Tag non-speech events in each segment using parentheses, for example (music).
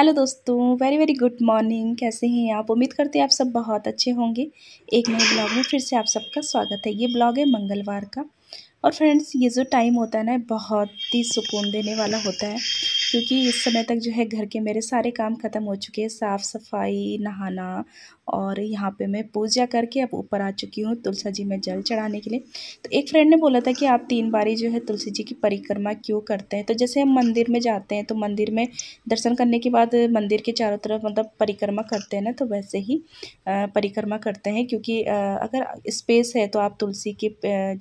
Hello दोस्तों very very good morning कैसे हैं आप उम्मीद करते हैं आप सब बहुत अच्छे होंगे एक नए ब्लॉग में फिर से आप सबका स्वागत है ये ब्लॉग है मंगलवार का और फ्रेंड्स ये जो टाइम होता है ना बहुत ही सुकून देने वाला होता है क्योंकि इस समय तक जो है घर के मेरे सारे काम ख़त्म हो चुके हैं साफ़ सफाई नहाना और यहाँ पे मैं पूजा करके अब ऊपर आ चुकी हूँ तुलसी जी में जल चढ़ाने के लिए तो एक फ्रेंड ने बोला था कि आप तीन बारी जो है तुलसी जी की परिक्रमा क्यों करते हैं तो जैसे हम मंदिर में जाते हैं तो मंदिर में दर्शन करने के बाद मंदिर के चारों तरफ मतलब परिक्रमा करते हैं ना तो वैसे ही परिक्रमा करते हैं क्योंकि अगर स्पेस है तो आप तुलसी के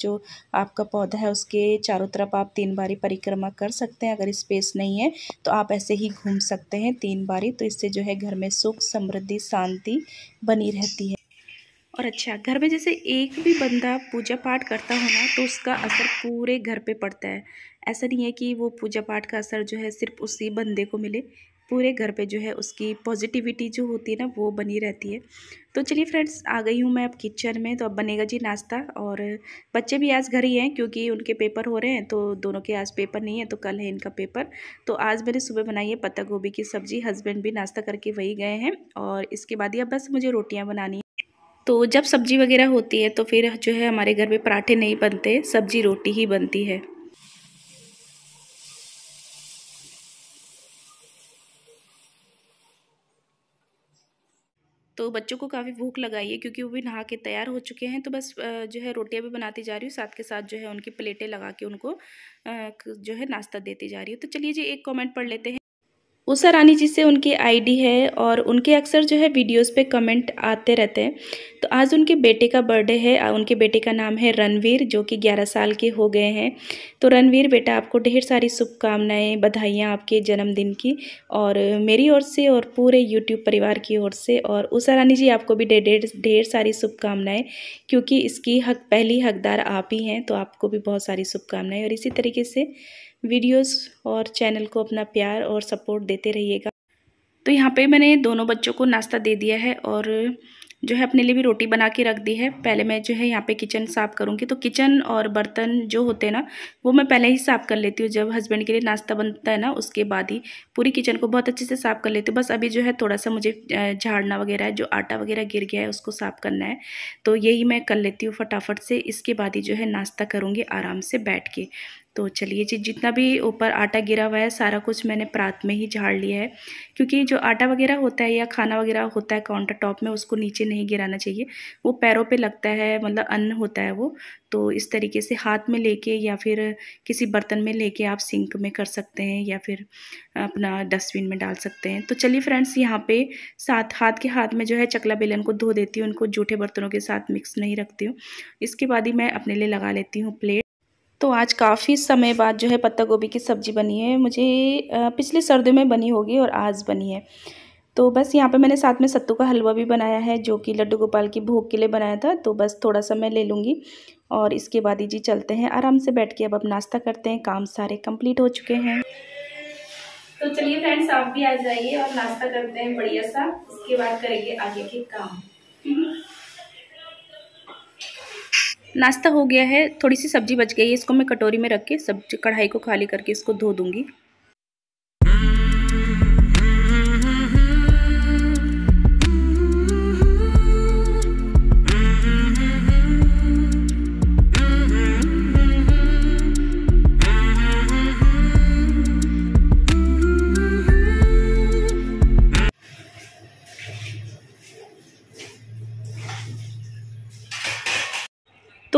जो आपका पौधा है उसके चारों तरफ आप तीन बारी परिक्रमा कर सकते हैं अगर स्पेस नहीं है तो आप ऐसे ही घूम सकते हैं तीन बारी तो इससे जो है घर में सुख समृद्धि शांति बनी रहती है और अच्छा घर में जैसे एक भी बंदा पूजा पाठ करता हो ना तो उसका असर पूरे घर पे पड़ता है ऐसा नहीं है कि वो पूजा पाठ का असर जो है सिर्फ उसी बंदे को मिले पूरे घर पे जो है उसकी पॉजिटिविटी जो होती है ना वो बनी रहती है तो चलिए फ्रेंड्स आ गई हूँ मैं अब किचन में तो अब बनेगा जी नाश्ता और बच्चे भी आज घर ही हैं क्योंकि उनके पेपर हो रहे हैं तो दोनों के आज पेपर नहीं है तो कल है इनका पेपर तो आज मैंने सुबह बनाई है पत्ता गोभी की सब्ज़ी हस्बैंड भी नाश्ता करके वही गए हैं और इसके बाद ही अब बस मुझे रोटियाँ बनानी तो जब सब्ज़ी वगैरह होती है तो फिर जो है हमारे घर में पराठे नहीं बनते सब्ज़ी रोटी ही बनती है तो बच्चों को काफ़ी भूख लगाई है क्योंकि वो भी नहा के तैयार हो चुके हैं तो बस जो है रोटियाँ भी बनाती जा रही हूँ साथ के साथ जो है उनकी प्लेटें लगा के उनको जो है नाश्ता देती जा रही हूँ तो चलिए जी एक कमेंट पढ़ लेते हैं उषा रानी जी से उनकी आईडी है और उनके अक्सर जो है वीडियोस पे कमेंट आते रहते हैं तो आज उनके बेटे का बर्थडे है उनके बेटे का नाम है रणवीर जो कि 11 साल के हो गए हैं तो रणवीर बेटा आपको ढेर सारी शुभकामनाएं बधाइयाँ आपके जन्मदिन की और मेरी ओर से और पूरे यूट्यूब परिवार की ओर से और उषा रानी जी आपको भी ढेर ढेर सारी शुभकामनाएँ क्योंकि इसकी हक पहली हकदार आप ही हैं तो आपको भी बहुत सारी शुभकामनाएँ और इसी तरीके से वीडियोस और चैनल को अपना प्यार और सपोर्ट देते रहिएगा तो यहाँ पे मैंने दोनों बच्चों को नाश्ता दे दिया है और जो है अपने लिए भी रोटी बना के रख दी है पहले मैं जो है यहाँ पे किचन साफ़ करूँगी तो किचन और बर्तन जो होते हैं ना वो मैं पहले ही साफ़ कर लेती हूँ जब हस्बैंड के लिए नाश्ता बनता है ना उसके बाद ही पूरी किचन को बहुत अच्छे से साफ़ कर लेती हूँ बस अभी जो है थोड़ा सा मुझे झाड़ना वगैरह है जो आटा वगैरह गिर गया है उसको साफ़ करना है तो यही मैं कर लेती हूँ फटाफट से इसके बाद ही जो है नाश्ता करूँगी आराम से बैठ के तो चलिए जी जितना भी ऊपर आटा गिरा हुआ है सारा कुछ मैंने प्रात में ही झाड़ लिया है क्योंकि जो आटा वगैरह होता है या खाना वगैरह होता है काउंटर टॉप में उसको नीचे नहीं गिराना चाहिए वो पैरों पे लगता है मतलब अन्न होता है वो तो इस तरीके से हाथ में लेके या फिर किसी बर्तन में लेके आप सिंक में कर सकते हैं या फिर अपना डस्टबिन में डाल सकते हैं तो चलिए फ्रेंड्स यहाँ पे साथ हाथ के हाथ में जो है चकला बेलन को धो देती हूँ उनको जूठे बर्तनों के साथ मिक्स नहीं रखती हूँ इसके बाद ही मैं अपने लिए लगा लेती हूँ प्लेट तो आज काफ़ी समय बाद जो है पत्ता गोभी की सब्ज़ी बनी है मुझे पिछले सर्दियों में बनी होगी और आज बनी है तो बस यहाँ पे मैंने साथ में सत्तू का हलवा भी बनाया है जो कि लड्डू गोपाल की भोग के लिए बनाया था तो बस थोड़ा सा मैं ले लूँगी और इसके बाद ही जी चलते हैं आराम से बैठ के अब अब नाश्ता करते हैं काम सारे कंप्लीट हो चुके हैं तो चलिए फ्रेंड्स आप भी आ जाइए और नाश्ता करते हैं बढ़िया सा उसके बाद करेंगे आगे के काम हम्म। नाश्ता हो गया है थोड़ी सी सब्ज़ी बच गई है इसको मैं कटोरी में रख के सब्जी कढ़ाई को खाली करके इसको धो दूँगी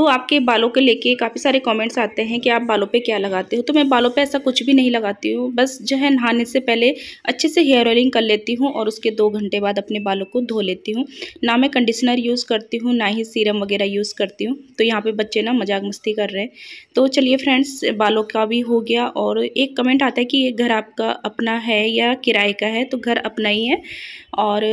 तो आपके बालों के लेके काफ़ी सारे कमेंट्स आते हैं कि आप बालों पे क्या लगाते हो तो मैं बालों पे ऐसा कुछ भी नहीं लगाती हूँ बस जो है नहाने से पहले अच्छे से हेयर ऑयलिंग कर लेती हूँ और उसके दो घंटे बाद अपने बालों को धो लेती हूँ ना मैं कंडीशनर यूज़ करती हूँ ना ही सीरम वगैरह यूज़ करती हूँ तो यहाँ पर बच्चे ना मजाक मस्ती कर रहे हैं तो चलिए फ्रेंड्स बालों का भी हो गया और एक कमेंट आता है कि ये घर आपका अपना है या किराए का है तो घर अपना ही है और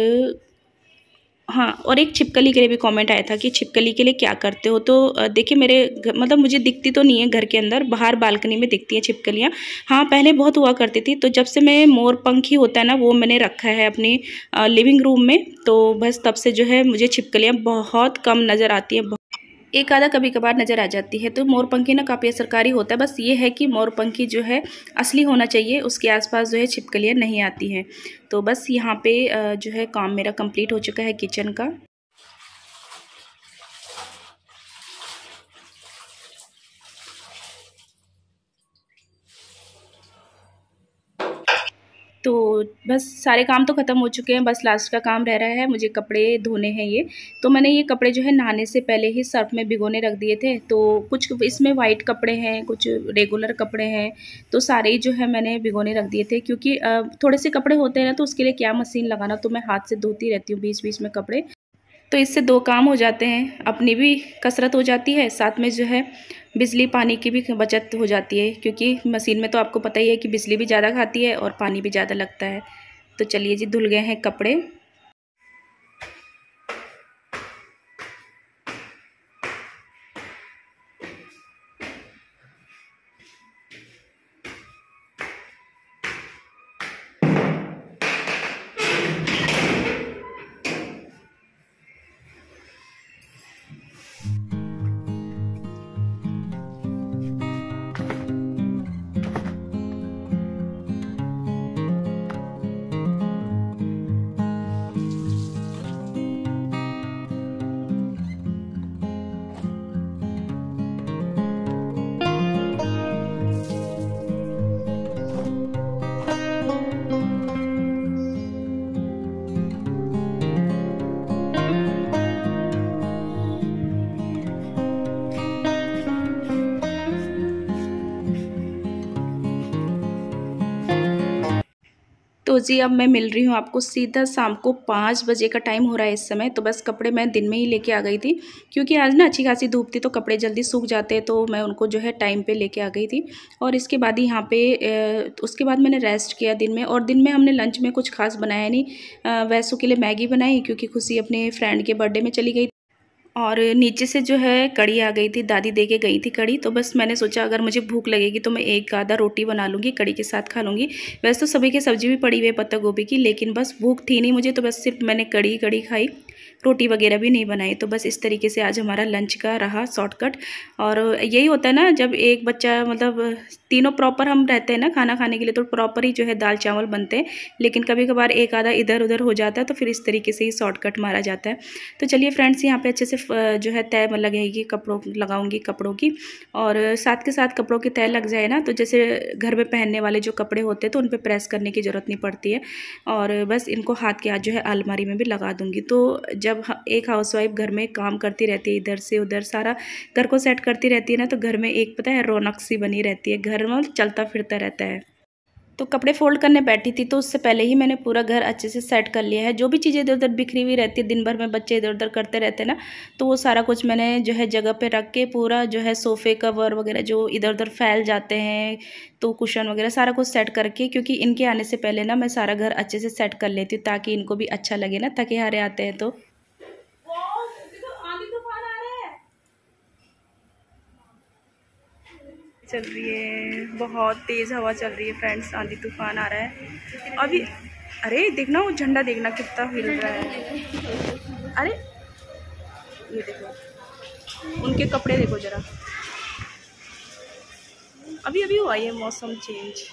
हाँ और एक छिपकली के लिए भी कमेंट आया था कि छिपकली के लिए क्या करते हो तो देखिए मेरे मतलब मुझे दिखती तो नहीं है घर के अंदर बाहर बालकनी में दिखती हैं छिपकलियाँ हाँ पहले बहुत हुआ करती थी तो जब से मैं मोर पंख ही होता है ना वो मैंने रखा है अपने लिविंग रूम में तो बस तब से जो है मुझे छिपकलियाँ बहुत कम नज़र आती हैं एक आधा कभी कभार नज़र आ जाती है तो मोरपंखी ना काफ़ी असरकारी होता है बस ये है कि मोरपंखी जो है असली होना चाहिए उसके आसपास जो है छिपकलियाँ नहीं आती हैं तो बस यहाँ पे जो है काम मेरा कंप्लीट हो चुका है किचन का तो बस सारे काम तो ख़त्म हो चुके हैं बस लास्ट का काम रह रहा है मुझे कपड़े धोने हैं ये तो मैंने ये कपड़े जो है नहाने से पहले ही सर्फ में भिगोने रख दिए थे तो कुछ इसमें वाइट कपड़े हैं कुछ रेगुलर कपड़े हैं तो सारे ही जो है मैंने भिगोने रख दिए थे क्योंकि थोड़े से कपड़े होते हैं ना तो उसके लिए क्या मशीन लगाना तो मैं हाथ से धोती रहती हूँ बीच बीच में कपड़े तो इससे दो काम हो जाते हैं अपनी भी कसरत हो जाती है साथ में जो है बिजली पानी की भी बचत हो जाती है क्योंकि मशीन में तो आपको पता ही है कि बिजली भी ज़्यादा खाती है और पानी भी ज़्यादा लगता है तो चलिए जी धुल गए हैं कपड़े जी अब मैं मिल रही हूँ आपको सीधा शाम को पाँच बजे का टाइम हो रहा है इस समय तो बस कपड़े मैं दिन में ही लेके आ गई थी क्योंकि आज ना अच्छी खासी धूप थी तो कपड़े जल्दी सूख जाते हैं तो मैं उनको जो है टाइम पे लेके आ गई थी और इसके बाद ही यहाँ पे तो उसके बाद मैंने रेस्ट किया दिन में और दिन में हमने लंच में कुछ खास बनाया नहीं वैसों के लिए मैगी बनाई क्योंकि खुशी अपने फ्रेंड के बर्थडे में चली गई और नीचे से जो है कड़ी आ गई थी दादी दे के गई थी कड़ी तो बस मैंने सोचा अगर मुझे भूख लगेगी तो मैं एक आधा रोटी बना लूँगी कड़ी के साथ खा लूँगी वैसे तो सभी की सब्ज़ी भी पड़ी हुई है पत्ता गोभी की लेकिन बस भूख थी नहीं मुझे तो बस सिर्फ मैंने कड़ी कड़ी खाई रोटी वगैरह भी नहीं बनाई तो बस इस तरीके से आज हमारा लंच का रहा शॉर्टकट और यही होता है ना जब एक बच्चा मतलब तीनों प्रॉपर हम रहते हैं ना खाना खाने के लिए तो प्रॉपर ही जो है दाल चावल बनते हैं लेकिन कभी कभार एक आधा इधर उधर हो जाता है तो फिर इस तरीके से ही शॉर्टकट मारा जाता है तो चलिए फ्रेंड्स यहाँ पर अच्छे से जो है तय लगेगी मतलब कपड़ों लगाऊंगी कपड़ों की और साथ के साथ कपड़ों की तय लग जाए ना तो जैसे घर में पहनने वाले जो कपड़े होते हैं तो उन पर प्रेस करने की ज़रूरत नहीं पड़ती है और बस इनको हाथ के हाथ जो है अलमारी में भी लगा दूँगी तो जब एक हाउसवाइफ घर में काम करती रहती है इधर से उधर सारा घर को सेट करती रहती है ना तो घर में एक पता है रौनक सी बनी रहती है घर में चलता फिरता रहता है तो कपड़े फोल्ड करने बैठी थी तो उससे पहले ही मैंने पूरा घर अच्छे से सेट कर लिया है जो भी चीज़ें इधर उधर बिखरी हुई रहती है दिन भर में बच्चे इधर उधर करते रहते हैं ना तो वो सारा कुछ मैंने जो है जगह पे रख के पूरा जो है सोफ़े कवर वगैरह जो इधर उधर फैल जाते हैं तो कुशन वगैरह सारा कुछ सेट करके क्योंकि इनके आने से पहले ना मैं सारा घर अच्छे से सेट कर लेती हूँ ताकि इनको भी अच्छा लगे ना थके हारे आते हैं तो चल रही है बहुत तेज़ हवा चल रही है फ्रेंड्स आंधी तूफान आ रहा है अभी अरे देखना वो झंडा देखना कितना हिल रहा है अरे ये देखो उनके कपड़े देखो ज़रा अभी अभी हुआ है मौसम चेंज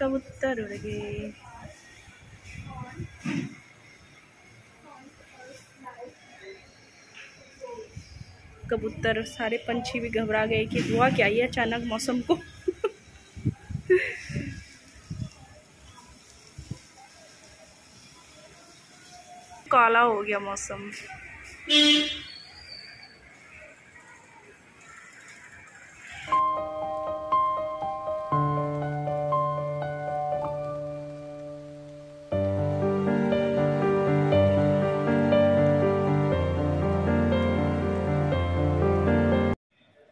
कबूतर उड़ गए कबूतर सारे पंछी भी घबरा गए कि हुआ क्या ये अचानक मौसम को (laughs) काला हो गया मौसम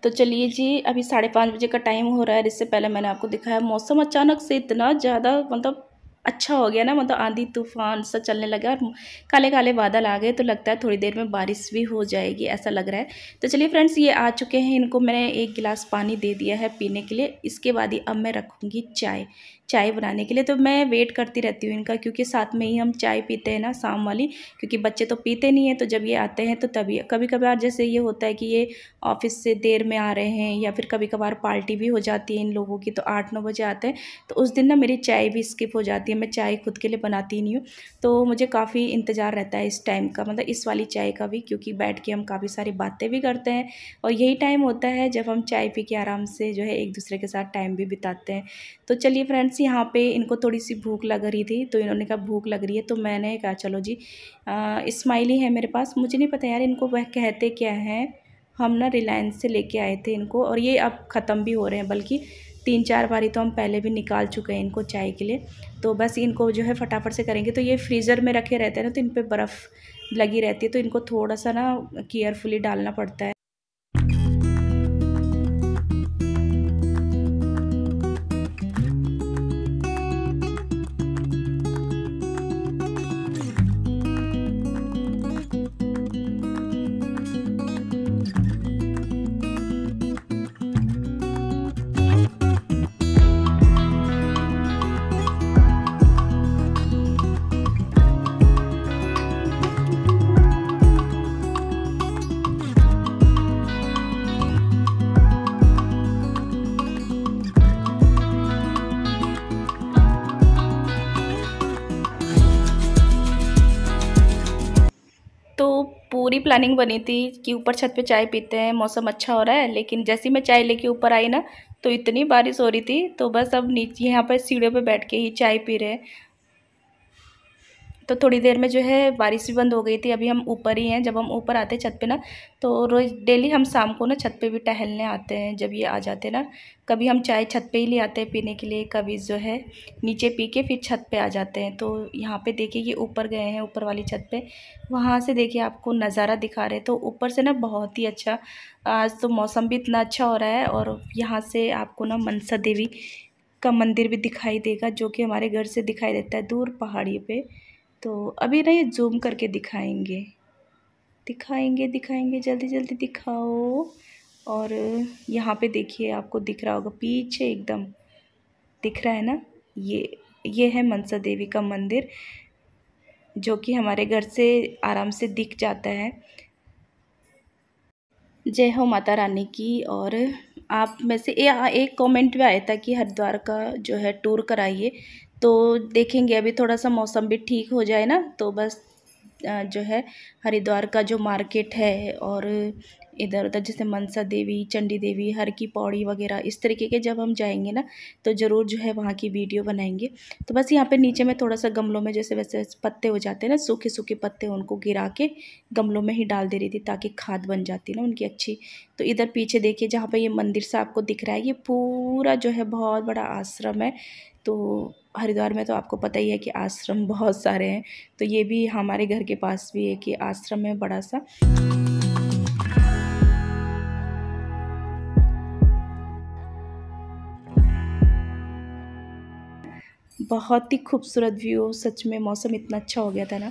तो चलिए जी अभी साढ़े पाँच बजे का टाइम हो रहा है इससे पहले मैंने आपको दिखाया मौसम अचानक से इतना ज़्यादा मतलब अच्छा हो गया ना मतलब आंधी तूफान सा चलने लगा और काले काले बादल आ गए तो लगता है थोड़ी देर में बारिश भी हो जाएगी ऐसा लग रहा है तो चलिए फ्रेंड्स ये आ चुके हैं इनको मैंने एक गिलास पानी दे दिया है पीने के लिए इसके बाद ही अब मैं रखूँगी चाय चाय बनाने के लिए तो मैं वेट करती रहती हूँ इनका क्योंकि साथ में ही हम चाय पीते हैं ना शाम वाली क्योंकि बच्चे तो पीते नहीं हैं तो जब ये आते हैं तो तभी कभी कभार जैसे ये होता है कि ये ऑफिस से देर में आ रहे हैं या फिर कभी कभार पार्टी भी हो जाती है इन लोगों की तो आठ नौ बजे आते हैं तो उस दिन ना मेरी चाय भी स्किप हो जाती है मैं चाय खुद के लिए बनाती नहीं हूँ तो मुझे काफ़ी इंतज़ार रहता है इस टाइम का मतलब इस वाली चाय का भी क्योंकि बैठ के हम काफ़ी सारी बातें भी करते हैं और यही टाइम होता है जब हम चाय पी के आराम से जो है एक दूसरे के साथ टाइम भी बिताते हैं तो चलिए फ्रेंड्स फ्रेंड्स यहाँ पे इनको थोड़ी सी भूख लग रही थी तो इन्होंने कहा भूख लग रही है तो मैंने कहा चलो जी स्माइली है मेरे पास मुझे नहीं पता यार इनको वह कहते क्या हैं हम ना रिलायंस से लेके आए थे इनको और ये अब ख़त्म भी हो रहे हैं बल्कि तीन चार बारी तो हम पहले भी निकाल चुके हैं इनको चाय के लिए तो बस इनको जो है फटाफट से करेंगे तो ये फ्रीज़र में रखे रहते हैं ना तो इन पर बर्फ़ लगी रहती है तो इनको थोड़ा सा ना केयरफुली डालना पड़ता है पूरी प्लानिंग बनी थी कि ऊपर छत पे चाय पीते हैं मौसम अच्छा हो रहा है लेकिन जैसे मैं चाय लेके ऊपर आई ना तो इतनी बारिश हो रही थी तो बस अब नीचे यहाँ पर सीढ़ियों पे बैठ के ही चाय पी रहे हैं तो थोड़ी देर में जो है बारिश भी बंद हो गई थी अभी हम ऊपर ही हैं जब हम ऊपर आते छत पे ना तो रोज़ डेली हम शाम को ना छत पे भी टहलने आते हैं जब ये आ जाते हैं ना कभी हम चाय छत पे ही ले आते हैं पीने के लिए कभी जो है नीचे पी के फिर छत पे आ जाते हैं तो यहाँ पे देखिए ये ऊपर गए हैं ऊपर वाली छत पर वहाँ से देखिए आपको नज़ारा दिखा रहे हैं तो ऊपर से ना बहुत ही अच्छा आज तो मौसम भी इतना अच्छा हो रहा है और यहाँ से आपको ना मनसा देवी का मंदिर भी दिखाई देगा जो कि हमारे घर से दिखाई देता है दूर पहाड़ी पर तो अभी ना ये जूम करके दिखाएंगे दिखाएंगे दिखाएंगे जल्दी जल्दी दिखाओ और यहाँ पे देखिए आपको दिख रहा होगा पीछे एकदम दिख रहा है ना ये ये है मनसा देवी का मंदिर जो कि हमारे घर से आराम से दिख जाता है जय हो माता रानी की और आप में से ए, एक कमेंट भी आया था कि हरिद्वार का जो है टूर कराइए तो देखेंगे अभी थोड़ा सा मौसम भी ठीक हो जाए ना तो बस जो है हरिद्वार का जो मार्केट है और इधर उधर जैसे मनसा देवी चंडी देवी हर की पौड़ी वगैरह इस तरीके के जब हम जाएंगे ना तो ज़रूर जो है वहाँ की वीडियो बनाएंगे तो बस यहाँ पे नीचे में थोड़ा सा गमलों में जैसे वैसे पत्ते हो जाते हैं ना सूखे सूखे पत्ते उनको गिरा के गमलों में ही डाल दे रही थी ताकि खाद बन जाती ना उनकी अच्छी तो इधर पीछे देखिए जहाँ पर ये मंदिर सा आपको दिख रहा है ये पूरा जो है बहुत बड़ा आश्रम है तो हरिद्वार में तो आपको पता ही है कि आश्रम बहुत सारे हैं तो ये भी हमारे घर के पास भी है कि आश्रम है बड़ा सा बहुत ही खूबसूरत व्यू सच में मौसम इतना अच्छा हो गया था ना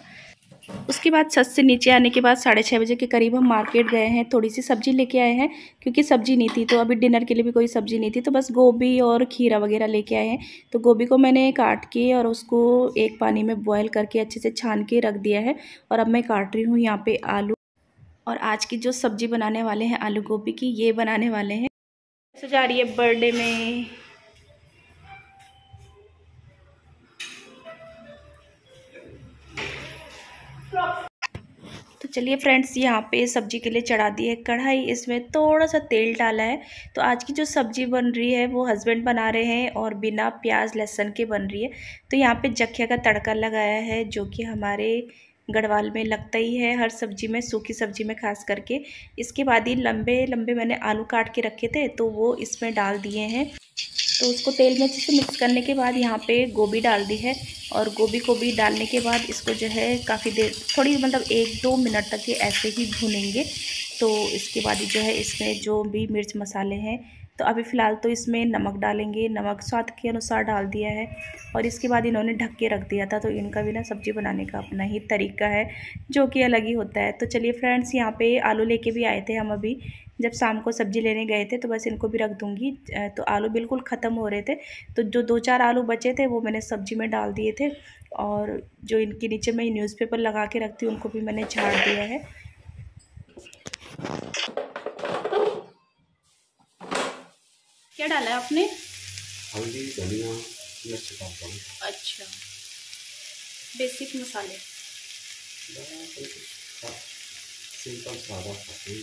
उसके बाद छत से नीचे आने के बाद साढ़े छः बजे के करीब हम मार्केट गए हैं थोड़ी सी सब्ज़ी लेके आए हैं क्योंकि सब्ज़ी नहीं थी तो अभी डिनर के लिए भी कोई सब्ज़ी नहीं थी तो बस गोभी और खीरा वगैरह लेके आए हैं तो गोभी को मैंने काट के और उसको एक पानी में बॉयल करके अच्छे से छान के रख दिया है और अब मैं काट रही हूँ यहाँ पर आलू और आज की जो सब्ज़ी बनाने वाले हैं आलू गोभी की ये बनाने वाले हैं सजा रही है बर्थडे में तो चलिए फ्रेंड्स यहाँ पे सब्जी के लिए चढ़ा दी है कढ़ाई इसमें थोड़ा सा तेल डाला है तो आज की जो सब्जी बन रही है वो हस्बैंड बना रहे हैं और बिना प्याज लहसुन के बन रही है तो यहाँ पे जखिया का तड़का लगाया है जो कि हमारे गढ़वाल में लगता ही है हर सब्जी में सूखी सब्जी में खास करके इसके बाद ही लंबे लंबे मैंने आलू काट के रखे थे तो वो इसमें डाल दिए हैं तो उसको तेल में अच्छे से मिक्स करने के बाद यहाँ पे गोभी डाल दी है और गोभी को भी डालने के बाद इसको जो है काफ़ी देर थोड़ी मतलब एक दो मिनट तक ये ऐसे ही भुनेंगे तो इसके बाद जो है इसमें जो भी मिर्च मसाले हैं तो अभी फ़िलहाल तो इसमें नमक डालेंगे नमक स्वाद के अनुसार डाल दिया है और इसके बाद इन्होंने ढक के रख दिया था तो इनका भी ना सब्ज़ी बनाने का अपना ही तरीका है जो कि अलग ही होता है तो चलिए फ्रेंड्स यहाँ पे आलू लेके भी आए थे हम अभी जब शाम को सब्ज़ी लेने गए थे तो बस इनको भी रख दूँगी तो आलू बिल्कुल ख़त्म हो रहे थे तो जो दो चार आलू बचे थे वो मैंने सब्ज़ी में डाल दिए थे और जो इनके नीचे मैं न्यूज़पेपर लगा के रखती हूँ उनको भी मैंने झाड़ दिया है क्या डाला है आपने हल्दी धनिया मिर्च पाउडर अच्छा बेसिक मसाले सिंपल सादा खाते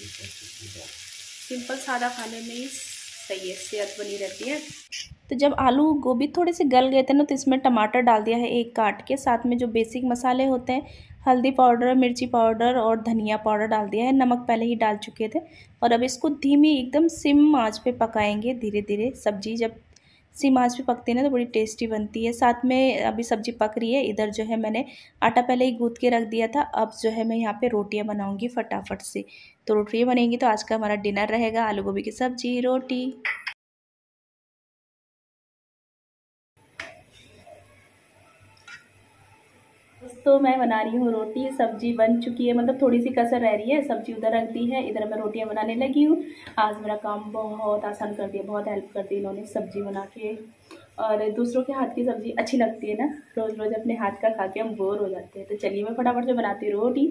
सिंपल सादा खाने में ही सही है सेहत बनी रहती है तो जब आलू गोभी थोड़े से गल गए थे ना तो इसमें टमाटर डाल दिया है एक काट के साथ में जो बेसिक मसाले होते हैं हल्दी पाउडर मिर्ची पाउडर और धनिया पाउडर डाल दिया है नमक पहले ही डाल चुके थे और अब इसको धीमी एकदम सिम आँच पे पकाएंगे धीरे धीरे सब्जी जब सिम आँच पे पकती है ना तो बड़ी टेस्टी बनती है साथ में अभी सब्जी पक रही है इधर जो है मैंने आटा पहले ही गूँथ के रख दिया था अब जो है मैं यहाँ पे रोटियाँ बनाऊँगी फटाफट से तो रोटियाँ बनेंगी तो आज का हमारा डिनर रहेगा आलू गोभी की सब्जी रोटी तो मैं बना रही हूँ रोटी सब्जी बन चुकी है मतलब थोड़ी सी कसर रह रही है सब्जी उधर रख दी है इधर मैं रोटियाँ बनाने लगी हूँ आज मेरा काम बहुत आसान कर दिया बहुत हेल्प कर दी इन्होंने सब्जी बना के और दूसरों के हाथ की सब्ज़ी अच्छी लगती है ना रोज़ रोज़ अपने हाथ का खा के हम बोर हो जाते हैं तो चलिए मैं फटाफट से बनाती हूँ रोटी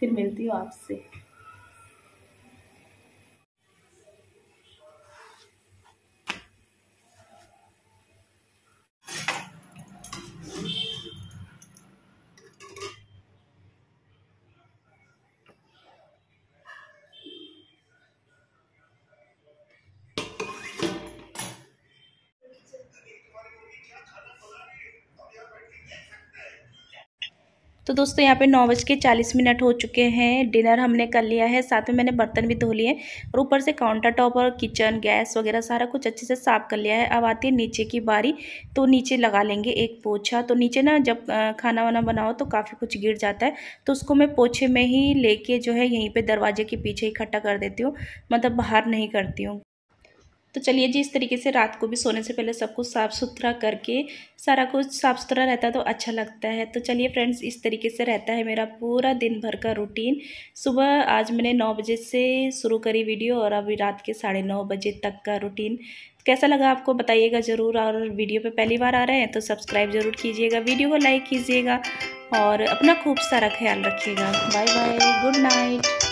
फिर मिलती हूँ आपसे तो दोस्तों यहाँ पे नौ बज के चालीस मिनट हो चुके हैं डिनर हमने कर लिया है साथ में मैंने बर्तन भी धो लिए और ऊपर से काउंटर टॉप और किचन गैस वगैरह सारा कुछ अच्छे से साफ़ कर लिया है अब आती है नीचे की बारी तो नीचे लगा लेंगे एक पोछा तो नीचे ना जब खाना वाना बनाओ तो काफ़ी कुछ गिर जाता है तो उसको मैं पोछे में ही लेके जो है यहीं पर दरवाजे के पीछे इकट्ठा कर देती हूँ मतलब बाहर नहीं करती हूँ तो चलिए जी इस तरीके से रात को भी सोने से पहले सब कुछ साफ़ सुथरा करके सारा कुछ साफ़ सुथरा रहता है तो अच्छा लगता है तो चलिए फ्रेंड्स इस तरीके से रहता है मेरा पूरा दिन भर का रूटीन सुबह आज मैंने नौ बजे से शुरू करी वीडियो और अभी रात के साढ़े नौ बजे तक का रूटीन तो कैसा लगा आपको बताइएगा ज़रूर और वीडियो पर पहली बार आ रहे हैं तो सब्सक्राइब ज़रूर कीजिएगा वीडियो को लाइक कीजिएगा और अपना खूब सारा ख्याल रखिएगा बाय बाय गुड नाइट